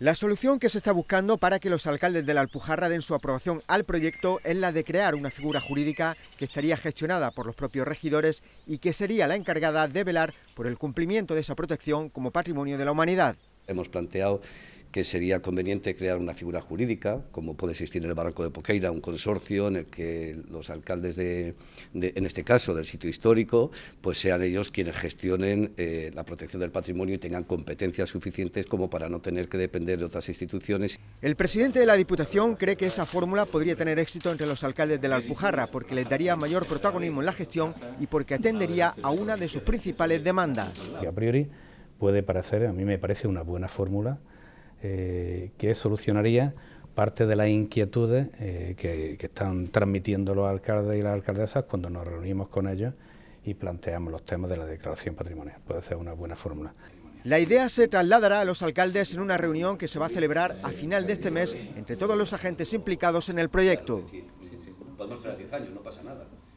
La solución que se está buscando para que los alcaldes de la Alpujarra den su aprobación al proyecto es la de crear una figura jurídica que estaría gestionada por los propios regidores y que sería la encargada de velar por el cumplimiento de esa protección como patrimonio de la humanidad. Hemos planteado que sería conveniente crear una figura jurídica, como puede existir en el Barranco de Poqueira, un consorcio en el que los alcaldes, de, en este caso del sitio histórico, pues sean ellos quienes gestionen eh, la protección del patrimonio y tengan competencias suficientes como para no tener que depender de otras instituciones. El presidente de la Diputación cree que esa fórmula podría tener éxito entre los alcaldes de la Alpujarra, porque les daría mayor protagonismo en la gestión y porque atendería a una de sus principales demandas. A priori puede parecer, a mí me parece una buena fórmula, eh, que solucionaría parte de las inquietudes eh, que, están transmitiendo los alcaldes y las alcaldesas cuando nos reunimos con ellos y planteamos los temas de la declaración patrimonial. Puede ser una buena fórmula. La idea se trasladará a los alcaldes en una reunión que se va a celebrar a final de este mes entre todos los agentes implicados en el proyecto. Podemos 10 años, no pasa nada.